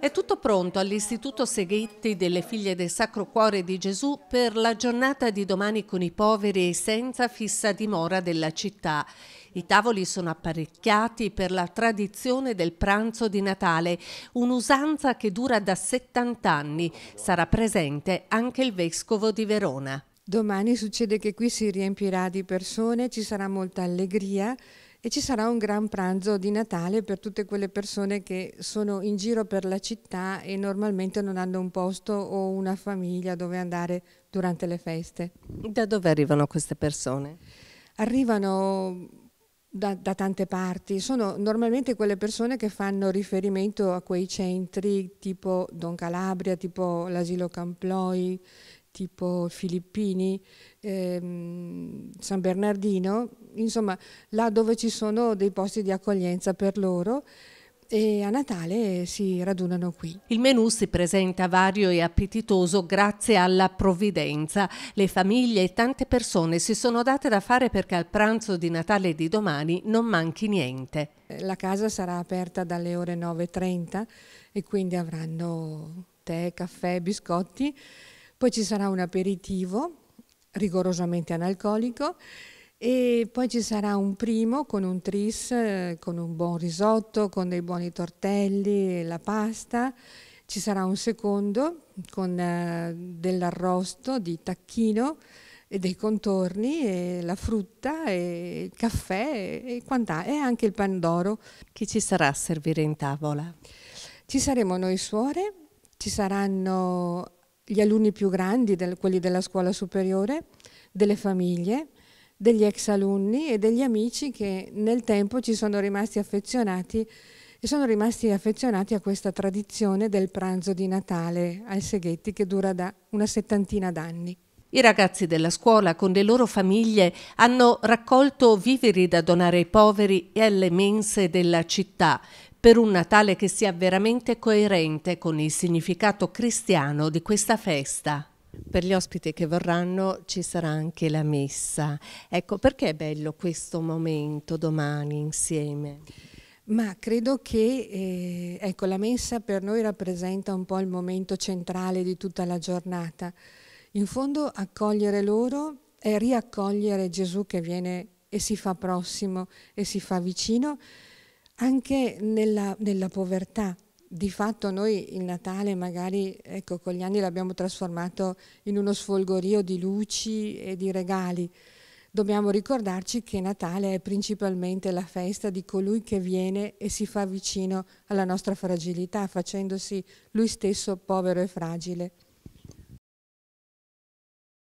È tutto pronto all'Istituto Seghetti delle Figlie del Sacro Cuore di Gesù per la giornata di domani con i poveri e senza fissa dimora della città. I tavoli sono apparecchiati per la tradizione del pranzo di Natale, un'usanza che dura da 70 anni. Sarà presente anche il Vescovo di Verona. Domani succede che qui si riempirà di persone, ci sarà molta allegria e ci sarà un gran pranzo di Natale per tutte quelle persone che sono in giro per la città e normalmente non hanno un posto o una famiglia dove andare durante le feste. Da dove arrivano queste persone? Arrivano da, da tante parti, sono normalmente quelle persone che fanno riferimento a quei centri tipo Don Calabria, tipo l'asilo Camploi, tipo Filippini, ehm, San Bernardino, insomma là dove ci sono dei posti di accoglienza per loro e a Natale si radunano qui. Il menù si presenta vario e appetitoso grazie alla provvidenza. Le famiglie e tante persone si sono date da fare perché al pranzo di Natale di domani non manchi niente. La casa sarà aperta dalle ore 9.30 e quindi avranno tè, caffè, biscotti. Poi ci sarà un aperitivo rigorosamente analcolico e poi ci sarà un primo con un tris, eh, con un buon risotto, con dei buoni tortelli, la pasta. Ci sarà un secondo con eh, dell'arrosto di tacchino e dei contorni, e la frutta, e il caffè e, quant'ha, e anche il pandoro. Chi ci sarà a servire in tavola? Ci saremo noi suore, ci saranno gli alunni più grandi, quelli della scuola superiore, delle famiglie, degli ex alunni e degli amici che nel tempo ci sono rimasti affezionati e sono rimasti affezionati a questa tradizione del pranzo di Natale al Seghetti che dura da una settantina d'anni. I ragazzi della scuola con le loro famiglie hanno raccolto viveri da donare ai poveri e alle mense della città per un Natale che sia veramente coerente con il significato cristiano di questa festa. Per gli ospiti che verranno ci sarà anche la messa. Ecco, perché è bello questo momento domani insieme? Ma credo che eh, ecco, la messa per noi rappresenta un po' il momento centrale di tutta la giornata. In fondo accogliere loro è riaccogliere Gesù che viene e si fa prossimo e si fa vicino anche nella, nella povertà, di fatto noi il Natale magari ecco, con gli anni l'abbiamo trasformato in uno sfolgorio di luci e di regali. Dobbiamo ricordarci che Natale è principalmente la festa di colui che viene e si fa vicino alla nostra fragilità, facendosi lui stesso povero e fragile.